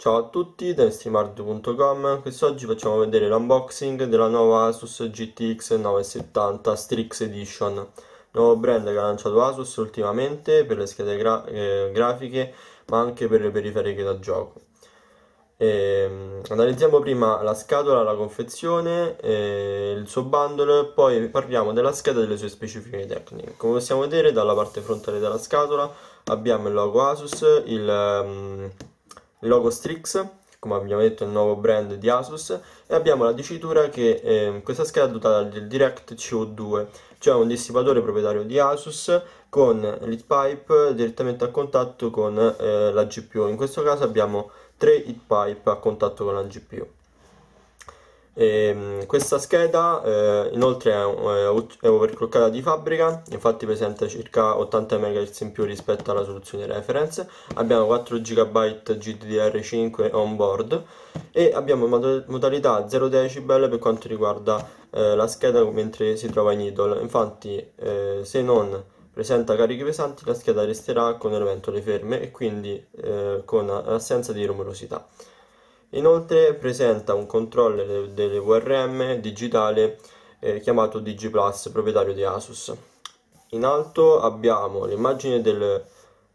Ciao a tutti da streamard.com, quest'oggi facciamo vedere l'unboxing della nuova Asus GTX 970 Strix Edition, nuovo brand che ha lanciato Asus ultimamente per le schede gra eh, grafiche ma anche per le periferiche da gioco. E, ehm, analizziamo prima la scatola, la confezione, eh, il suo bundle poi parliamo della scheda e delle sue specifiche tecniche. Come possiamo vedere dalla parte frontale della scatola abbiamo il logo Asus, il... Um, il logo Strix come abbiamo detto il nuovo brand di Asus e abbiamo la dicitura che eh, questa scheda è dotata del Direct CO2 cioè un dissipatore proprietario di Asus con lead pipe direttamente a contatto con eh, la GPU in questo caso abbiamo tre heat pipe a contatto con la GPU e, ehm, questa scheda eh, inoltre è, eh, è, overclockata di fabbrica, infatti presenta circa 80 MHz in più rispetto alla soluzione reference, abbiamo 4 GB GDDR5 on board e abbiamo modalità 0 decibel per quanto riguarda eh, la scheda mentre si trova in idle, infatti eh, se non presenta carichi pesanti la scheda resterà con le ventole ferme e quindi eh, con assenza di rumorosità. Inoltre presenta un controller delle VRM digitale eh, chiamato DigiPlus, proprietario di Asus. In alto abbiamo l'immagine del,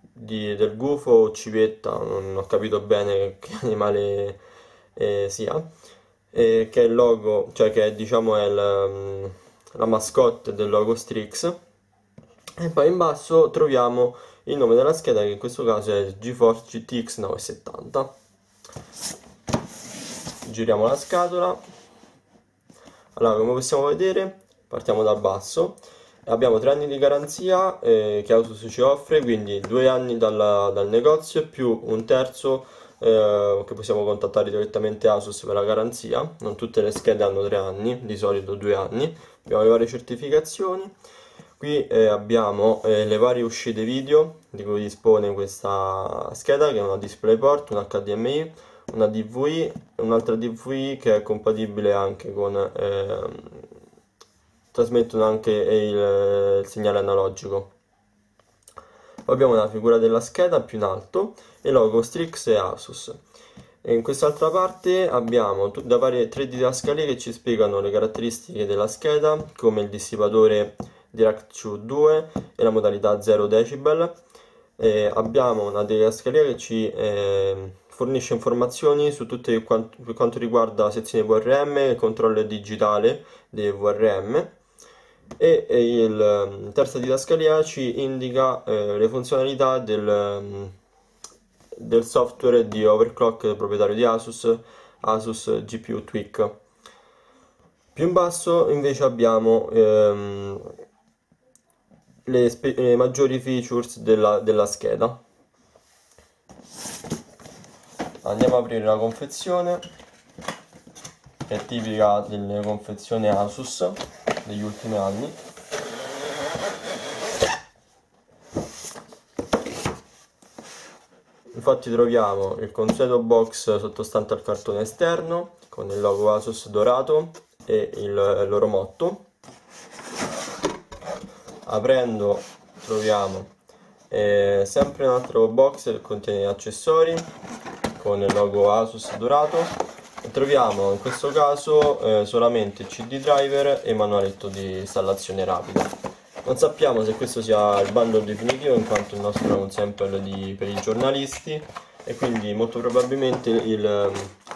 di, del gufo o civetta, non ho capito bene che animale eh, sia, eh, che è il logo, cioè che è, diciamo è la, mm, la mascotte del logo Strix. E poi in basso troviamo il nome della scheda che in questo caso è GeForce GTX 970 giriamo la scatola allora come possiamo vedere partiamo dal basso abbiamo 3 anni di garanzia eh, che Autosu ci offre quindi 2 anni dalla, dal negozio più un terzo eh, che possiamo contattare direttamente Asus per la garanzia non tutte le schede hanno 3 anni di solito 2 anni abbiamo le varie certificazioni qui eh, abbiamo eh, le varie uscite video di cui dispone questa scheda che è una DisplayPort, un HDMI una DVI, un'altra DVI che è compatibile anche con... Eh, trasmettono anche il, il segnale analogico. Poi abbiamo la figura della scheda più in alto e logo Strix e Asus. E in quest'altra parte abbiamo da varie tre didascalie che ci spiegano le caratteristiche della scheda, come il dissipatore Direct2 2 e la modalità 0 decibel. E abbiamo una didascalia che ci eh, fornisce informazioni su tutto quanto, quanto riguarda sezione VRM, il controllo digitale dei VRM e, e il ehm, terza didascalia ci indica eh, le funzionalità del, ehm, del, software di overclock proprietario di Asus, Asus GPU Tweak. Più in basso invece abbiamo ehm, le, le, maggiori features della, della scheda andiamo ad aprire la confezione che è tipica delle confezioni Asus degli ultimi anni infatti troviamo il consueto box sottostante al cartone esterno con il logo Asus dorato e il loro motto aprendo troviamo eh, sempre un altro box che contiene accessori con il logo Asus dorato e troviamo in questo caso eh, solamente il CD driver e manualetto di installazione rapida non sappiamo se questo sia il bundle definitivo in quanto il nostro è un sample di, per i giornalisti e quindi molto probabilmente il,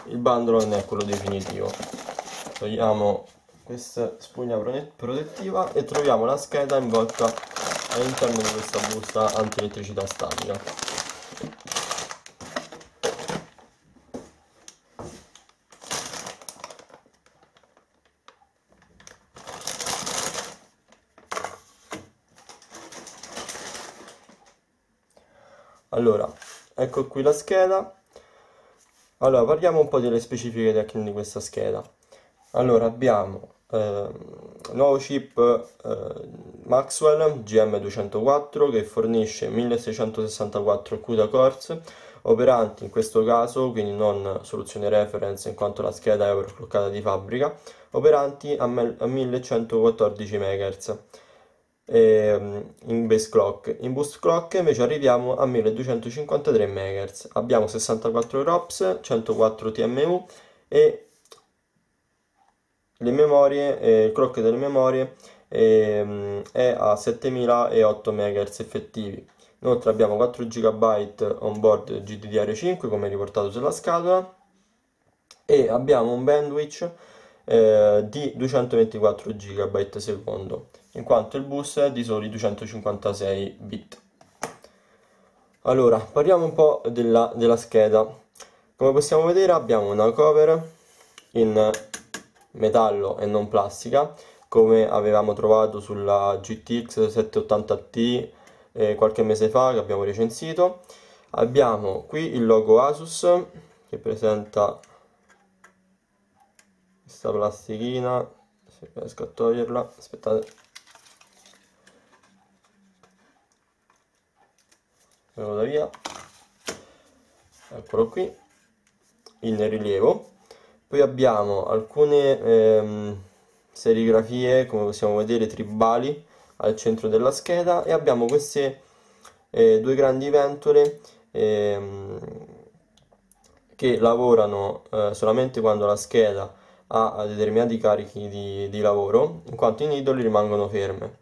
il bundle non è quello definitivo togliamo questa spugna protettiva e troviamo la scheda involta all'interno di questa busta antielettricità statica Allora, ecco qui la scheda. Allora, parliamo un po' delle specifiche tecniche di questa scheda. Allora, abbiamo eh, nuovo chip eh, Maxwell GM204 che fornisce 1664 CUDA cores operanti in questo caso, quindi non soluzione reference in quanto la scheda è overclockata di fabbrica, operanti a, a 1114 MHz ehm, in base clock. In boost clock invece arriviamo a 1253 MHz, abbiamo 64 ROPS, 104 TMU e le memorie, eh, il clock delle memorie ehm, è a 7008 MHz effettivi. Inoltre abbiamo 4 GB on board GDDR5 come riportato sulla scatola e abbiamo un bandwidth eh, di 224 GB secondo in quanto il bus è di soli 256 bit. Allora, parliamo un po' della, della scheda. Come possiamo vedere abbiamo una cover in metallo e non plastica, come avevamo trovato sulla GTX 780T eh, qualche mese fa che abbiamo recensito. Abbiamo qui il logo Asus che presenta questa plastichina, se riesco a toglierla, aspettate eccolo da via eccolo qui il rilievo poi abbiamo alcune ehm, serigrafie come possiamo vedere tribali al centro della scheda e abbiamo queste eh, due grandi ventole ehm, che lavorano eh, solamente quando la scheda ha determinati carichi di, di lavoro in quanto i nidoli rimangono ferme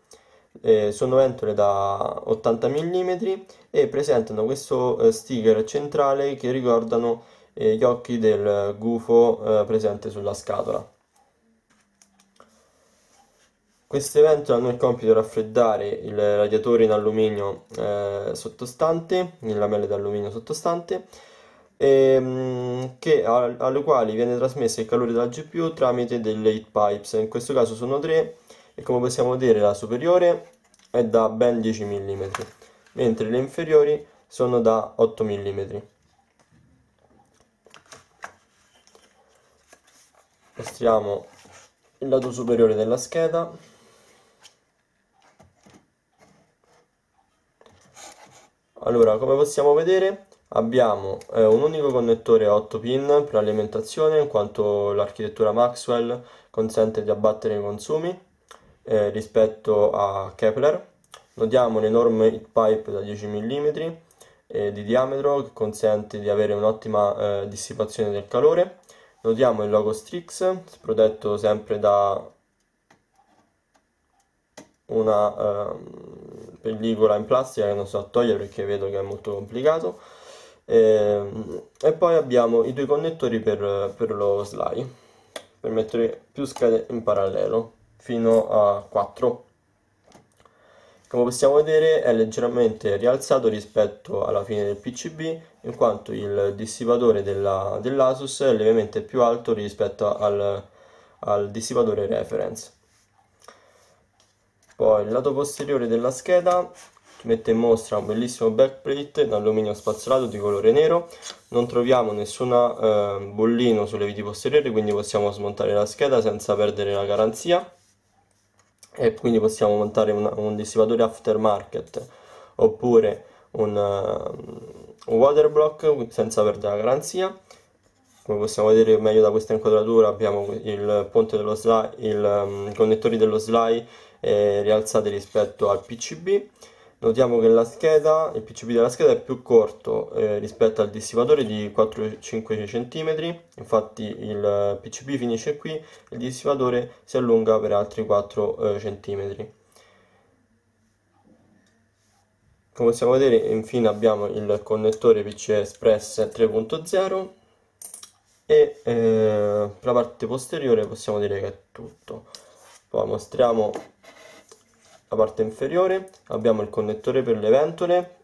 eh, sono ventole da 80 mm e presentano questo eh, sticker centrale che ricordano eh, gli occhi del gufo presente sulla scatola. Queste ventole hanno il compito di raffreddare il radiatore in alluminio eh, sottostante, in lamelle d'alluminio sottostante, e, ehm, che, alle quali viene trasmesso il calore della GPU tramite delle heat pipes. In questo caso sono tre e come possiamo vedere la superiore è da ben 10 mm, mentre le inferiori sono da 8 mm. Mostriamo il lato superiore della scheda. Allora, come possiamo vedere, Abbiamo eh, un unico connettore 8 pin per l'alimentazione in quanto l'architettura Maxwell consente di abbattere i consumi eh, rispetto a Kepler. Notiamo un enorme heat pipe da 10 mm eh, di diametro che consente di avere un'ottima eh, dissipazione del calore. Notiamo il logo Strix, protetto sempre da una ehm, pellicola in plastica che non so togliere perché vedo che è molto complicato ehm, e poi abbiamo i due connettori per, per lo slide per mettere più schede in parallelo fino a 4 come possiamo vedere è leggermente rialzato rispetto alla fine del PCB in quanto il dissipatore dell'Asus dell è levemente più alto rispetto al, al dissipatore reference poi il lato posteriore della scheda mette in mostra un bellissimo backplate in alluminio spazzolato di colore nero non troviamo nessun eh, bollino sulle viti posteriori quindi possiamo smontare la scheda senza perdere la garanzia e quindi possiamo montare un, un dissipatore aftermarket oppure un, uh, un waterblock senza perdere la garanzia come possiamo vedere meglio da questa inquadratura abbiamo il ponte dello SLI, il, um, mm, i connettori dello slide eh, rialzati rispetto al PCB Notiamo che la scheda, il PCB della scheda è più corto eh, rispetto al dissipatore di 4-5 cm, infatti il PCB finisce qui, e il dissipatore si allunga per altri 4 eh, cm. Come possiamo vedere infine abbiamo il connettore PCI Express 3.0 e eh, per la parte posteriore possiamo dire che è tutto. Poi mostriamo la parte inferiore abbiamo il connettore per le ventole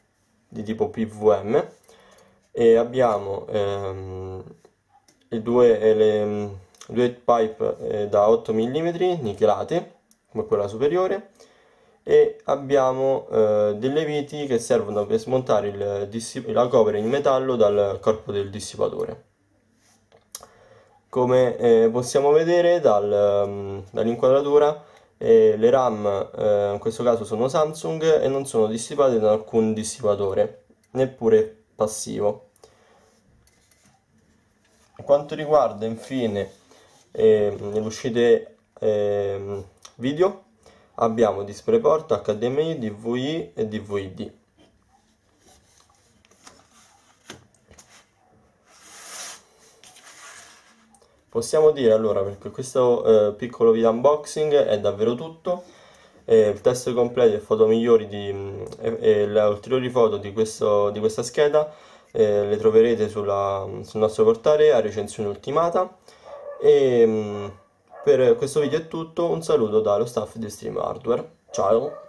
di tipo PVM e abbiamo ehm, i due, le, due pipe eh, da 8 mm nichelate come quella superiore e abbiamo eh, delle viti che servono per smontare il, la copera in metallo dal corpo del dissipatore come eh, possiamo vedere dal, ehm, dall'inquadratura eh, le RAM eh, in questo caso sono Samsung e non sono dissipate da alcun dissipatore, neppure passivo. Per quanto riguarda infine eh, le uscite ehm, video, abbiamo DisplayPort, HDMI, DVI e DVD. Possiamo dire allora perché questo eh, piccolo video unboxing è davvero tutto. Eh, il testo completo e foto migliori di, e, e le ulteriori foto di, questo, di questa scheda eh, le troverete sulla, sul nostro portale a recensione ultimata. E, mh, mm, per questo video è tutto, un saluto dallo staff di Stream Hardware. Ciao!